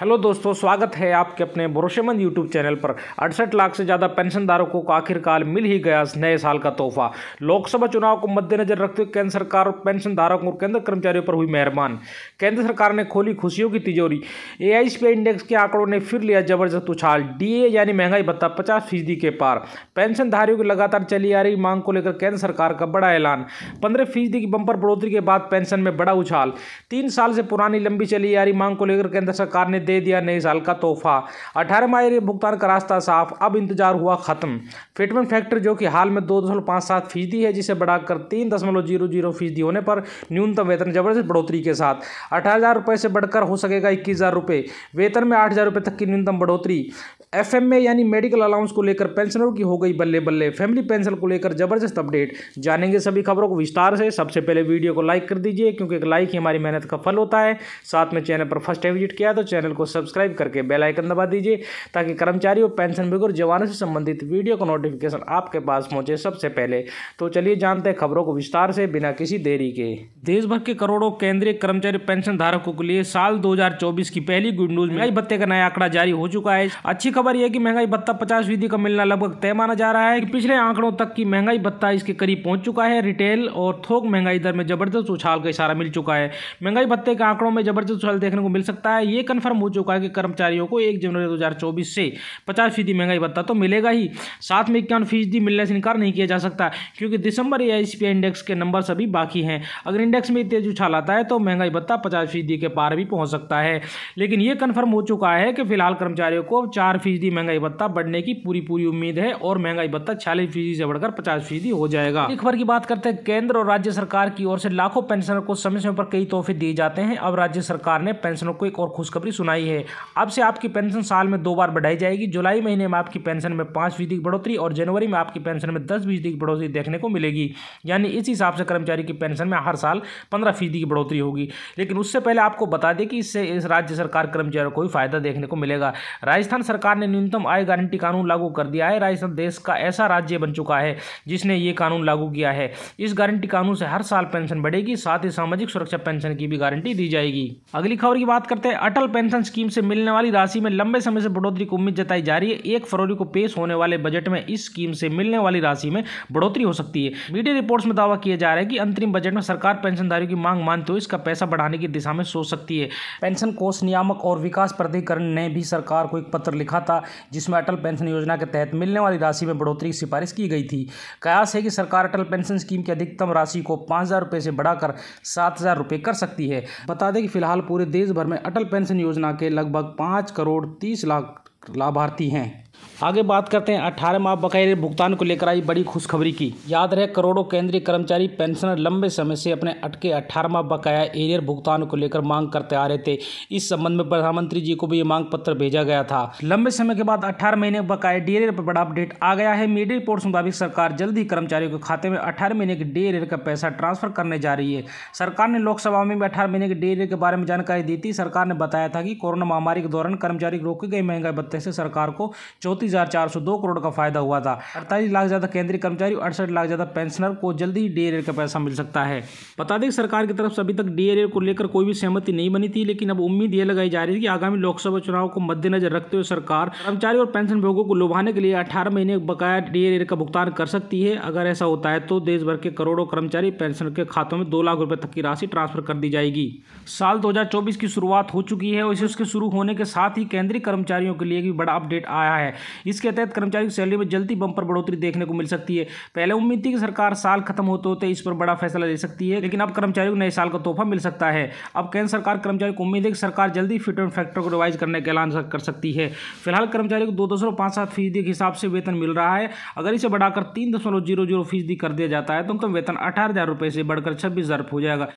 hello दोस्तों स्वागत है आपके अपने भरोसेमंद यूट्यूब चैनल पर अड़सठ लाख से ज़्यादा पेंशनधारकों को आखिरकार मिल ही गया नए साल का तोहफा लोकसभा चुनाव को मद्देनजर रखते हुए केंद्र सरकार और पेंशनधारकों और केंद्र कर्मचारियों पर हुई मेहरबान केंद्र सरकार ने खोली खुशियों की तिजोरी ए इंडेक्स के आंकड़ों ने फिर लिया जबरदस्त उछाल डी यानी महंगाई भत्ता पचास फीसदी के पार पेंशनधारियों की लगातार चली आ रही मांग को लेकर केंद्र सरकार का बड़ा ऐलान पंद्रह फीसदी की बंपर बढ़ोतरी के बाद पेंशन में बड़ा उछाल तीन साल से पुरानी लंबी चली आ रही मांग को लेकर केंद्र सरकार ने दे दिया नए साल का तोहफा अठारह माह भुगतान का रास्ता साफ अब इंतजार हुआ खत्म फिटमेंट फैक्टर जो कि हाल में दो दशमलव पाँच सात फीसदी है जिसे बढ़ाकर तीन दशमलव जीरो जीरो फीसदी होने पर न्यूनतम वेतन जबरदस्त बढ़ोतरी के साथ अठारह हज़ार रुपये से बढ़कर हो सकेगा इक्कीस हज़ार रुपये वेतन में आठ हज़ार रुपये तक की न्यूनतम बढ़ोतरी एफ एम यानी मेडिकल अलाउंस को लेकर पेंशनरों की हो गई बल्ले बल्ले फैमिली पेंशन को लेकर जबरदस्त अपडेट जानेंगे सभी खबरों को विस्तार से सबसे पहले वीडियो को लाइक कर दीजिए क्योंकि एक लाइक ही हमारी मेहनत का फल होता है साथ में चैनल पर फर्स्ट टाइम विजिट किया तो चैनल को सब्सक्राइब करके बेलाइकन दबा दीजिए ताकि कर्मचारी और पेंशन बेगर जवानों से संबंधित वीडियो का नोटिफिकेशन आपके पास पहुंचे सबसे पहले तो चलिए जानते हैं खबरों को विस्तार से बिना किसी देरी के देश भर के करोड़ों केंद्रीय कर्मचारी पेंशन धारकों के लिए साल दो की पहली गुड न्यूज में भत्ते का नया आंकड़ा जारी हो चुका है अच्छी खबर खबर यह कि महंगाई भत्ता पचास फीसदी का मिलना लगभग तय माना जा रहा है कि पिछले आंकड़ों तक की महंगाई भत्ता इसके करीब पहुंच चुका है रिटेल और थोक महंगाई दर में जबरदस्त उछाल का इशारा मिल चुका है महंगाई भत्ते के आंकड़ों में जबरदस्त उछाल देखने को मिल सकता है ये कन्फर्म हो चुका है कि कर्मचारियों को एक जनवरी दो से पचास फीसदी महंगाई भत्ता तो मिलेगा ही साथ में इक्यावन फीसदी मिलने से इनकार नहीं किया जा सकता क्योंकि दिसंबर या ए इंडेक्स के नंबर सभी बाकी हैं अगर इंडेक्स में तेज उछाल आता है तो महंगाई भत्ता पचास फीसदी के पार भी पहुंच सकता है लेकिन यह कन्फर्म हो चुका है कि फिलहाल कर्मचारियों को चार फीसदी महंगाई भत्ता बढ़ने की पूरी पूरी उम्मीद है और महंगाई भत्ता छियालीस फीसदी से बढ़कर पचास फीसदी हो जाएगा एक खबर की बात करते हैं केंद्र और राज्य सरकार की ओर से लाखों पेंशनर को समय समय पर कई तोहफे दिए जाते हैं अब राज्य सरकार ने पेंशनर को एक और खुशखबरी सुनाई है अब से आपकी पेंशन साल में दो बार बढ़ाई जाएगी जुलाई महीने में आपकी पेंशन में पांच फीसदी की बढ़ोतरी और जनवरी में आपकी पेंशन में दस फीसदी की बढ़ोतरी देखने को मिलेगी यानी इस हिसाब से कर्मचारी की पेंशन में हर साल पंद्रह फीसदी की बढ़ोतरी होगी लेकिन उससे पहले आपको बता दें कि इससे इस राज्य सरकार कर्मचारियों को ही फायदा देखने को मिलेगा राजस्थान सरकार सरकार ने न्यूनतम आय गारंटी कानून लागू कर दिया है राजस्थान देश का ऐसा राज्य बन चुका है जिसने ये कानून लागू किया है इस गारंटी कानून से हर साल पेंशन बढ़ेगी साथ ही सामाजिक सुरक्षा पेंशन की भी गारंटी दी जाएगी अगली खबर की बात करते हैं अटल पेंशन स्कीम से मिलने वाली राशि में लंबे समय से बढ़ोतरी की उम्मीद जताई जा रही है एक फरवरी को पेश होने वाले बजट में इस स्कीम से मिलने वाली राशि में बढ़ोतरी हो सकती है मीडिया रिपोर्ट्स में दावा किया जा रहा है कि अंतरिम बजट में सरकार पेंशनधारियों की मांग मानते हुए इसका पैसा बढ़ाने की दिशा में सोच सकती है पेंशन कोष नियामक और विकास प्राधिकरण ने भी सरकार को एक पत्र लिखा था जिसमें अटल पेंशन योजना के तहत मिलने वाली राशि में बढ़ोतरी की सिफारिश की गई थी कयास है कि सरकार अटल पेंशन स्कीम की अधिकतम राशि को पाँच हज़ार से बढ़ाकर सात हज़ार कर सकती है बता दें कि फिलहाल पूरे देश भर में अटल पेंशन योजना के लगभग पाँच करोड़ तीस लाख लाभार्थी हैं आगे बात करते हैं अठारह माह बकाया भुगतान को लेकर आई बड़ी खुशखबरी की याद रहे करोड़ों केंद्रीय कर्मचारी पेंशनर लंबे समय से अपने अटके अठारह माह बकाया एरियर भुगतान को लेकर मांग करते आ रहे थे इस संबंध में प्रधानमंत्री जी को भी ये मांग पत्र भेजा गया था लंबे समय के बाद अठारह महीने बकाया डी पर बड़ा अपडेट आ गया है मीडिया रिपोर्ट मुताबिक सरकार जल्द ही कर्मचारियों के खाते में अठारह महीने के डी का पैसा ट्रांसफर करने जा रही है सरकार ने लोकसभा में भी अठारह महीने के डी के बारे में जानकारी दी थी सरकार ने बताया था कि कोरोना महामारी के दौरान कर्मचारी रोकी गई महंगाई भत्ते से सरकार को चौथी चौंतीस हज़ार चार सौ दो करोड़ का फायदा हुआ था अड़तालीस लाख ज़्यादा केंद्रीय कर्मचारी और अड़सठ लाख ज़्यादा पेंशनर को जल्दी ही डी का पैसा मिल सकता है बता दें सरकार की तरफ से अभी तक डी को लेकर कोई भी सहमति नहीं बनी थी लेकिन अब उम्मीद यह लगाई जा रही थी कि आगामी लोकसभा चुनाव को मद्देनजर रखते हुए सरकार कर्मचारी और पेंशन भोगों को लुभाने के लिए अठारह महीने बकाया डी का भुगतान कर सकती है अगर ऐसा होता है तो देश भर के करोड़ों कर्मचारी पेंशन के खातों में दो लाख रुपए तक की राशि ट्रांसफर कर दी जाएगी साल 2024 की शुरुआत हो चुकी है और इसे उसके शुरू होने के साथ ही केंद्रीय कर्मचारियों के लिए भी बड़ा अपडेट आया है इसके तहत कर्मचारी की सैलरी में जल्दी बंपर बढ़ोतरी देखने को मिल सकती है पहले उम्मीद थी कि सरकार साल खत्म होते तो होते तो इस पर बड़ा फैसला ले सकती है लेकिन अब कर्मचारियों को नए साल का तोहफा मिल सकता है अब केंद्र सरकार कर्मचारी को उम्मीद है कि सरकार जल्दी फिट एंड फैक्टर को रिवाइज करने का ऐलान कर सकती है फिलहाल कर्मचारी को दो दशमलव पाँच सात फीसदी के हिसाब से वेतन मिल रहा है अगर इसे बढ़ाकर तीन दशमलव जीरो जीरो फीसदी कर दिया जाता है तो उनका वेतन अठारह हज़ार रुपये से बढ़कर छब्बीस हज़ार हो जाएगा